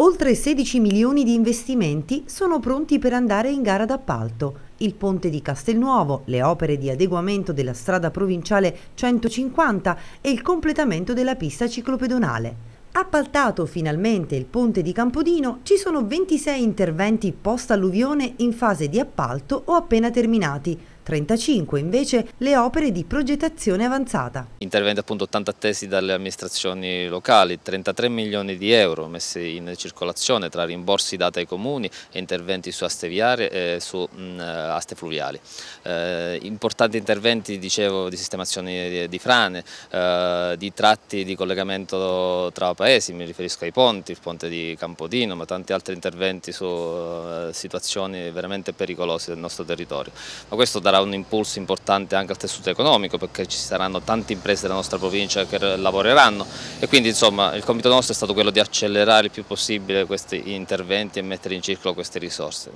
Oltre 16 milioni di investimenti sono pronti per andare in gara d'appalto. Il ponte di Castelnuovo, le opere di adeguamento della strada provinciale 150 e il completamento della pista ciclopedonale. Appaltato finalmente il ponte di Campodino, ci sono 26 interventi post-alluvione in fase di appalto o appena terminati, 35 invece le opere di progettazione avanzata. Interventi appunto 80 attesi dalle amministrazioni locali, 33 milioni di euro messi in circolazione tra rimborsi dati ai comuni e interventi su aste viarie e eh, su mh, aste fluviali. Eh, importanti interventi dicevo di sistemazione di, di frane, eh, di tratti di collegamento tra paesi, mi riferisco ai ponti, il ponte di Campodino, ma tanti altri interventi su eh, situazioni veramente pericolose del nostro territorio. Ma questo darà sarà un impulso importante anche al tessuto economico perché ci saranno tante imprese della nostra provincia che lavoreranno e quindi insomma il compito nostro è stato quello di accelerare il più possibile questi interventi e mettere in circolo queste risorse.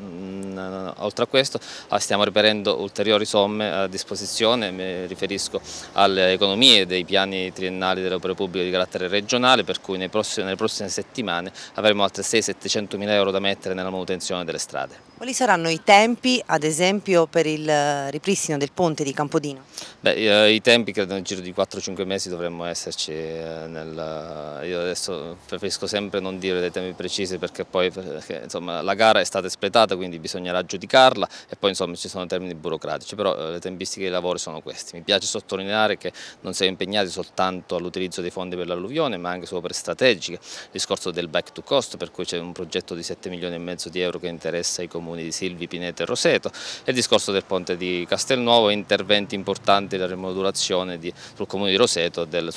Oltre a questo ah, stiamo reperendo ulteriori somme a disposizione, mi riferisco alle economie dei piani triennali delle opere pubbliche di carattere regionale per cui prossimi, nelle prossime settimane avremo altre 600 700 mila euro da mettere nella manutenzione delle strade. Quali saranno i tempi ad esempio per il ripristino del ponte di Campodino? Beh, eh, i tempi credo nel giro di 4-5 mesi dovremmo esserci. Eh, nel... Eh, io adesso preferisco sempre non dire dei tempi precisi perché poi perché, insomma, la gara è stata espletata quindi bisognerà giudicarla e poi insomma, ci sono termini burocratici, però le tempistiche dei lavori sono queste. Mi piace sottolineare che non siamo impegnati soltanto all'utilizzo dei fondi per l'alluvione ma anche su opere strategiche, il discorso del back to cost per cui c'è un progetto di 7 milioni e mezzo di euro che interessa i comuni di Silvi, Pineto e Roseto e il discorso del ponte di di Castelnuovo e interventi importanti della rimodulazione di, sul comune di Roseto del,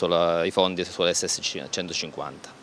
i fondi sull'SS 150.